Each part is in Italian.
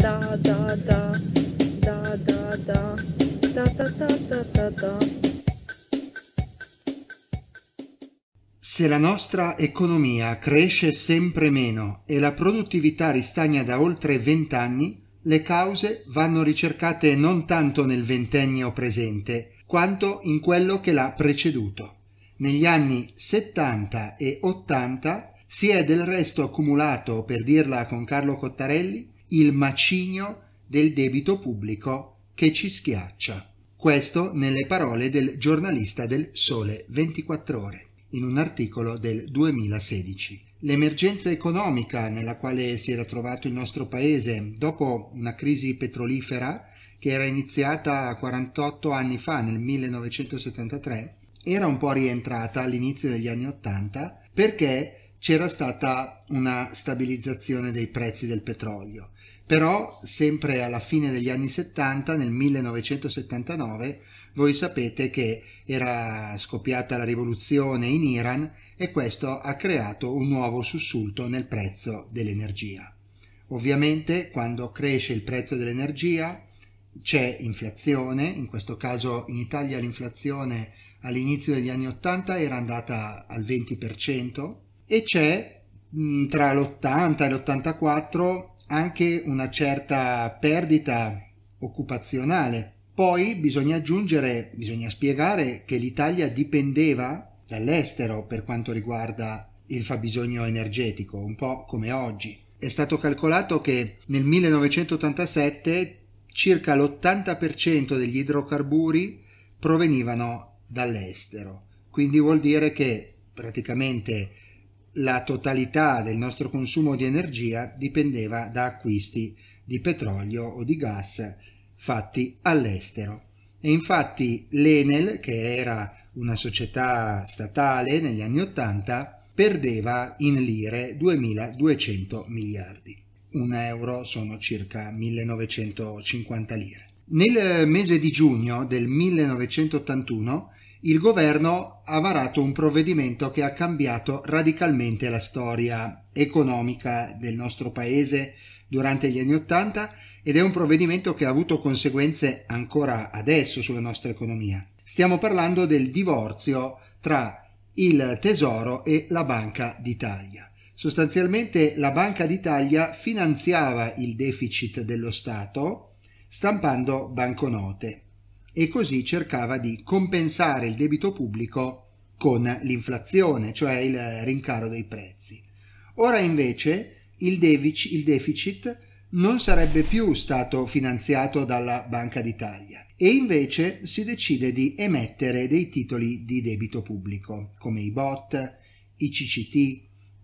da da da da da da da da da da da Se la nostra economia cresce sempre meno e la produttività ristagna da oltre vent'anni, le cause vanno ricercate non tanto nel ventennio presente, quanto in quello che l'ha preceduto. Negli anni 70 e 80 si è del resto accumulato, per dirla con Carlo Cottarelli, il macigno del debito pubblico che ci schiaccia. Questo nelle parole del giornalista del Sole 24 ore, in un articolo del 2016. L'emergenza economica nella quale si era trovato il nostro paese dopo una crisi petrolifera che era iniziata 48 anni fa, nel 1973, era un po' rientrata all'inizio degli anni 80 perché c'era stata una stabilizzazione dei prezzi del petrolio, però sempre alla fine degli anni 70, nel 1979, voi sapete che era scoppiata la rivoluzione in Iran e questo ha creato un nuovo sussulto nel prezzo dell'energia. Ovviamente quando cresce il prezzo dell'energia c'è inflazione, in questo caso in Italia l'inflazione all'inizio degli anni 80 era andata al 20%, e c'è mh, tra l'80 e l'84 anche una certa perdita occupazionale. Poi bisogna aggiungere, bisogna spiegare che l'Italia dipendeva dall'estero per quanto riguarda il fabbisogno energetico, un po' come oggi. È stato calcolato che nel 1987 circa l'80% degli idrocarburi provenivano dall'estero, quindi vuol dire che praticamente la totalità del nostro consumo di energia dipendeva da acquisti di petrolio o di gas fatti all'estero. E infatti l'Enel, che era una società statale negli anni 80, perdeva in lire 2.200 miliardi. Un euro sono circa 1.950 lire. Nel mese di giugno del 1981 il governo ha varato un provvedimento che ha cambiato radicalmente la storia economica del nostro paese durante gli anni Ottanta ed è un provvedimento che ha avuto conseguenze ancora adesso sulla nostra economia. Stiamo parlando del divorzio tra il Tesoro e la Banca d'Italia. Sostanzialmente la Banca d'Italia finanziava il deficit dello Stato stampando banconote e così cercava di compensare il debito pubblico con l'inflazione, cioè il rincaro dei prezzi. Ora invece il deficit, il deficit non sarebbe più stato finanziato dalla Banca d'Italia e invece si decide di emettere dei titoli di debito pubblico come i BOT, i CCT,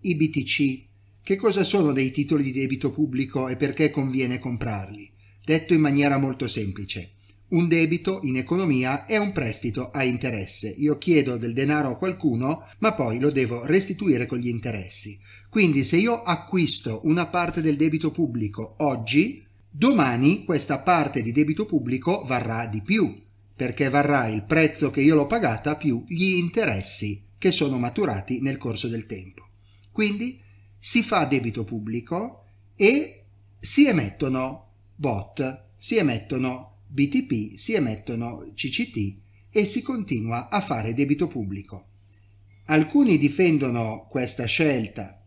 i BTC. Che cosa sono dei titoli di debito pubblico e perché conviene comprarli? Detto in maniera molto semplice, un debito in economia è un prestito a interesse. Io chiedo del denaro a qualcuno, ma poi lo devo restituire con gli interessi. Quindi se io acquisto una parte del debito pubblico oggi, domani questa parte di debito pubblico varrà di più, perché varrà il prezzo che io l'ho pagata più gli interessi che sono maturati nel corso del tempo. Quindi si fa debito pubblico e si emettono bot, si emettono BTP si emettono CCT e si continua a fare debito pubblico. Alcuni difendono questa scelta,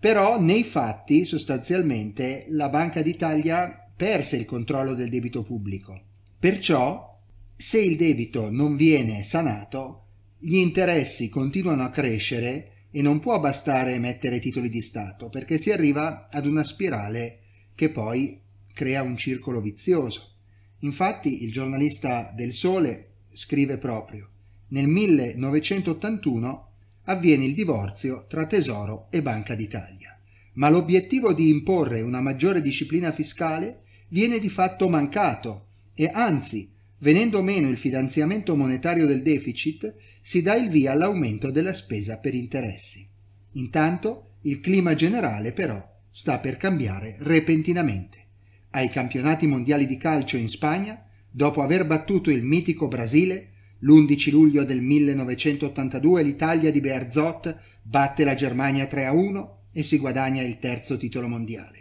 però nei fatti sostanzialmente la Banca d'Italia perse il controllo del debito pubblico. Perciò, se il debito non viene sanato, gli interessi continuano a crescere e non può bastare emettere titoli di Stato perché si arriva ad una spirale che poi crea un circolo vizioso. Infatti il giornalista del Sole scrive proprio nel 1981 avviene il divorzio tra Tesoro e Banca d'Italia, ma l'obiettivo di imporre una maggiore disciplina fiscale viene di fatto mancato e anzi, venendo meno il finanziamento monetario del deficit, si dà il via all'aumento della spesa per interessi. Intanto il clima generale però sta per cambiare repentinamente ai campionati mondiali di calcio in Spagna dopo aver battuto il mitico Brasile l'11 luglio del 1982 l'Italia di Berzot batte la Germania 3-1 e si guadagna il terzo titolo mondiale.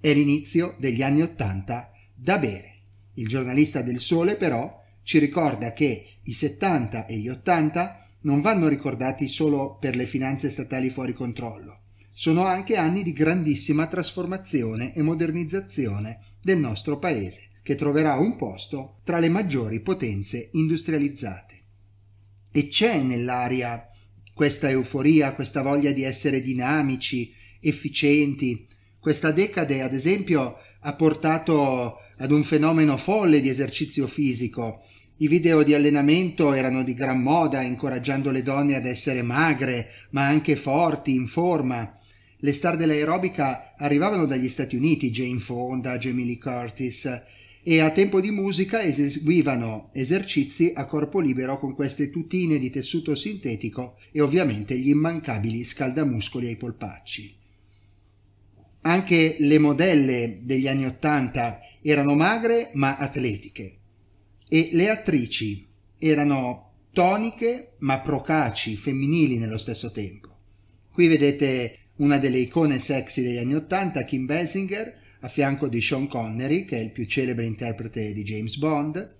È l'inizio degli anni Ottanta da bere. Il giornalista del Sole però ci ricorda che i 70 e gli 80 non vanno ricordati solo per le finanze statali fuori controllo, sono anche anni di grandissima trasformazione e modernizzazione del nostro paese, che troverà un posto tra le maggiori potenze industrializzate. E c'è nell'aria questa euforia, questa voglia di essere dinamici, efficienti. Questa decade, ad esempio, ha portato ad un fenomeno folle di esercizio fisico. I video di allenamento erano di gran moda, incoraggiando le donne ad essere magre, ma anche forti, in forma. Le star dell'aerobica arrivavano dagli Stati Uniti, Jane Fonda, Jamie Lee Curtis, e a tempo di musica eseguivano esercizi a corpo libero con queste tutine di tessuto sintetico e ovviamente gli immancabili scaldamuscoli ai polpacci. Anche le modelle degli anni Ottanta erano magre ma atletiche e le attrici erano toniche ma procaci, femminili nello stesso tempo. Qui vedete una delle icone sexy degli anni Ottanta, Kim Basinger, a fianco di Sean Connery, che è il più celebre interprete di James Bond,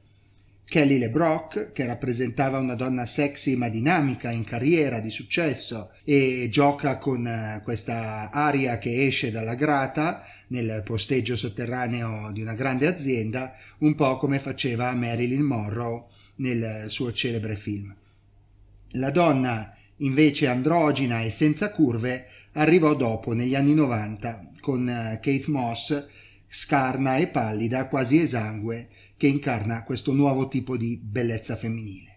Kelly LeBrock, che rappresentava una donna sexy ma dinamica, in carriera, di successo, e gioca con eh, questa aria che esce dalla grata nel posteggio sotterraneo di una grande azienda, un po' come faceva Marilyn Monroe nel suo celebre film. La donna, invece androgina e senza curve, arrivò dopo, negli anni 90, con eh, Kate Moss, scarna e pallida, quasi esangue, che incarna questo nuovo tipo di bellezza femminile.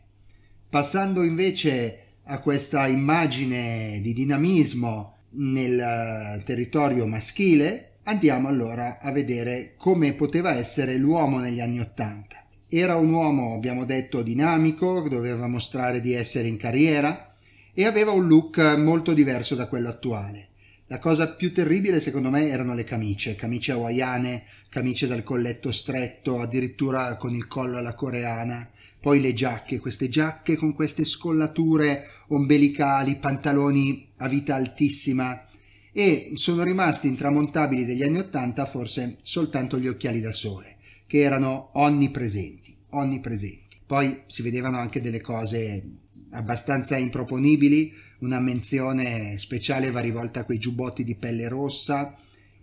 Passando invece a questa immagine di dinamismo nel eh, territorio maschile, andiamo allora a vedere come poteva essere l'uomo negli anni Ottanta. Era un uomo, abbiamo detto, dinamico, doveva mostrare di essere in carriera, e aveva un look eh, molto diverso da quello attuale. La cosa più terribile secondo me erano le camicie, camicie hawaiane, camicie dal colletto stretto, addirittura con il collo alla coreana, poi le giacche, queste giacche con queste scollature ombelicali, pantaloni a vita altissima e sono rimasti intramontabili degli anni Ottanta forse soltanto gli occhiali da sole, che erano onnipresenti, onnipresenti. Poi si vedevano anche delle cose abbastanza improponibili, una menzione speciale va rivolta a quei giubbotti di pelle rossa,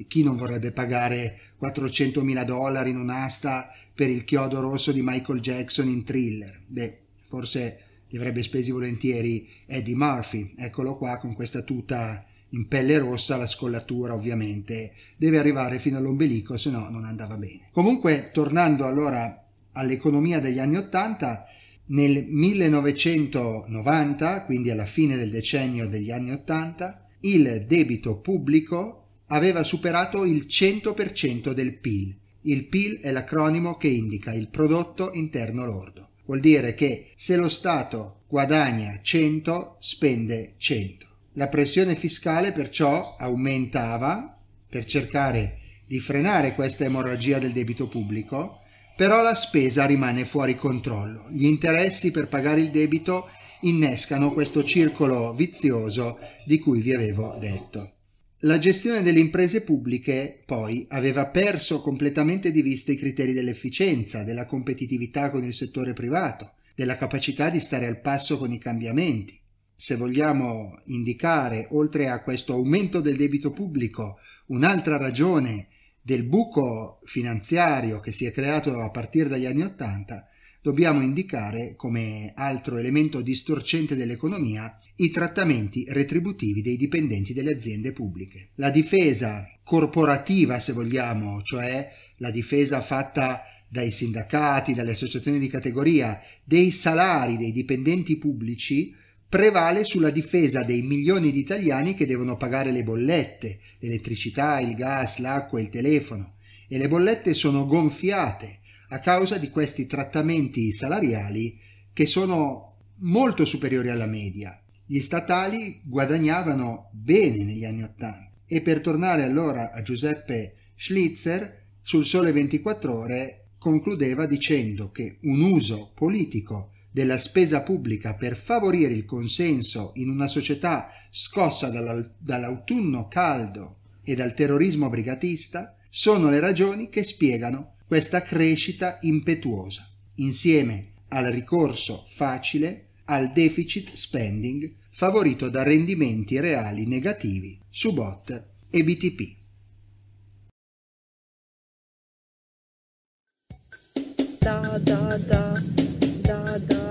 chi non vorrebbe pagare 400 mila dollari in un'asta per il chiodo rosso di Michael Jackson in thriller? Beh, forse li avrebbe spesi volentieri Eddie Murphy, eccolo qua con questa tuta in pelle rossa, la scollatura ovviamente deve arrivare fino all'ombelico, se no non andava bene. Comunque, tornando allora all'economia degli anni Ottanta, nel 1990, quindi alla fine del decennio degli anni 80, il debito pubblico aveva superato il 100% del PIL. Il PIL è l'acronimo che indica il prodotto interno lordo. Vuol dire che se lo Stato guadagna 100, spende 100. La pressione fiscale perciò aumentava per cercare di frenare questa emorragia del debito pubblico però la spesa rimane fuori controllo. Gli interessi per pagare il debito innescano questo circolo vizioso di cui vi avevo detto. La gestione delle imprese pubbliche poi aveva perso completamente di vista i criteri dell'efficienza, della competitività con il settore privato, della capacità di stare al passo con i cambiamenti. Se vogliamo indicare, oltre a questo aumento del debito pubblico, un'altra ragione del buco finanziario che si è creato a partire dagli anni Ottanta, dobbiamo indicare come altro elemento distorcente dell'economia i trattamenti retributivi dei dipendenti delle aziende pubbliche. La difesa corporativa, se vogliamo, cioè la difesa fatta dai sindacati, dalle associazioni di categoria, dei salari dei dipendenti pubblici, prevale sulla difesa dei milioni di italiani che devono pagare le bollette, l'elettricità, il gas, l'acqua, il telefono e le bollette sono gonfiate a causa di questi trattamenti salariali che sono molto superiori alla media. Gli statali guadagnavano bene negli anni Ottanta e per tornare allora a Giuseppe Schlitzer, sul Sole 24 ore concludeva dicendo che un uso politico della spesa pubblica per favorire il consenso in una società scossa dall'autunno caldo e dal terrorismo brigatista sono le ragioni che spiegano questa crescita impetuosa, insieme al ricorso facile al deficit spending favorito da rendimenti reali negativi su bot e BTP. Da, da, da.